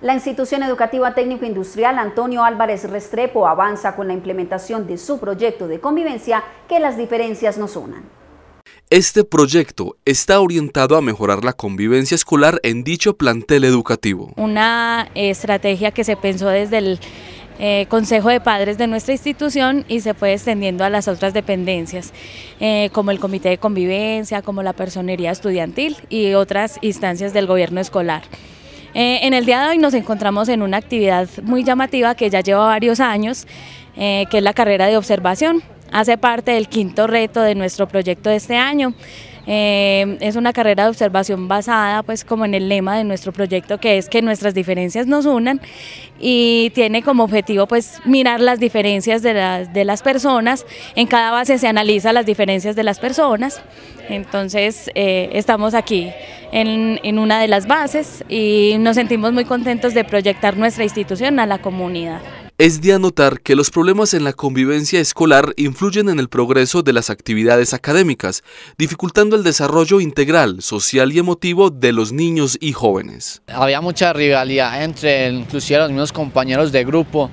La institución educativa técnico-industrial Antonio Álvarez Restrepo avanza con la implementación de su proyecto de convivencia que las diferencias nos unan. Este proyecto está orientado a mejorar la convivencia escolar en dicho plantel educativo. Una eh, estrategia que se pensó desde el eh, Consejo de Padres de nuestra institución y se fue extendiendo a las otras dependencias, eh, como el Comité de Convivencia, como la Personería Estudiantil y otras instancias del gobierno escolar. Eh, en el día de hoy nos encontramos en una actividad muy llamativa que ya lleva varios años, eh, que es la carrera de observación. Hace parte del quinto reto de nuestro proyecto de este año. Em, es una carrera de observación basada pues como en el lema de nuestro proyecto que es que nuestras diferencias nos unan y tiene como objetivo pues mirar las diferencias de las, personas. En cada base se analiza las diferencias de las personas. Entonces eh, estamos aquí en, en una de las bases y nos sentimos muy contentos de proyectar nuestra institución a la comunidad. Es de anotar que los problemas en la convivencia escolar influyen en el progreso de las actividades académicas, dificultando el desarrollo integral, social y emotivo de los niños y jóvenes. Había mucha rivalidad entre inclusive los mismos compañeros de grupo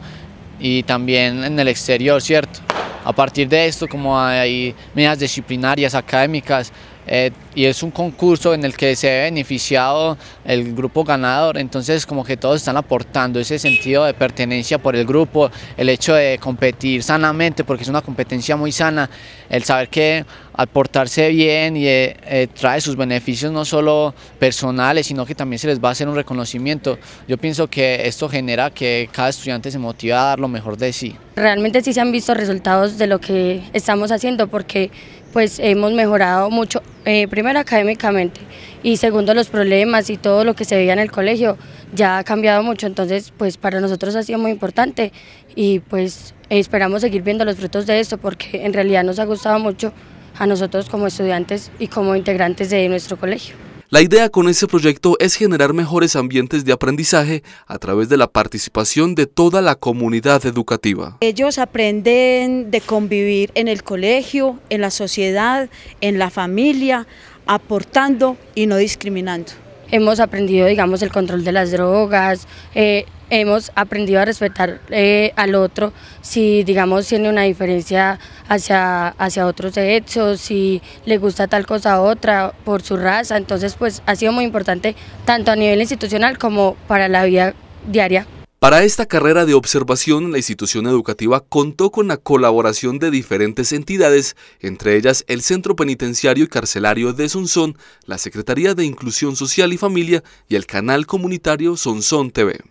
y también en el exterior, ¿cierto? A partir de esto, como hay medidas disciplinarias, académicas, eh, y es un concurso en el que se ha beneficiado el grupo ganador, entonces como que todos están aportando ese sentido de pertenencia por el grupo, el hecho de competir sanamente, porque es una competencia muy sana, el saber que al portarse bien y eh, eh, trae sus beneficios no solo personales, sino que también se les va a hacer un reconocimiento. Yo pienso que esto genera que cada estudiante se motiva a dar lo mejor de sí. Realmente sí se han visto resultados de lo que estamos haciendo porque pues hemos mejorado mucho, eh, primero académicamente y segundo los problemas y todo lo que se veía en el colegio ya ha cambiado mucho, entonces pues para nosotros ha sido muy importante y pues esperamos seguir viendo los frutos de esto porque en realidad nos ha gustado mucho a nosotros como estudiantes y como integrantes de nuestro colegio. La idea con este proyecto es generar mejores ambientes de aprendizaje a través de la participación de toda la comunidad educativa. Ellos aprenden de convivir en el colegio, en la sociedad, en la familia, aportando y no discriminando hemos aprendido, digamos, el control de las drogas, eh, hemos aprendido a respetar eh, al otro, si, digamos, tiene una diferencia hacia, hacia otros hechos, si le gusta tal cosa a otra por su raza, entonces, pues, ha sido muy importante tanto a nivel institucional como para la vida diaria. Para esta carrera de observación, la institución educativa contó con la colaboración de diferentes entidades, entre ellas el Centro Penitenciario y Carcelario de Sunson, la Secretaría de Inclusión Social y Familia y el canal comunitario Sonsón TV.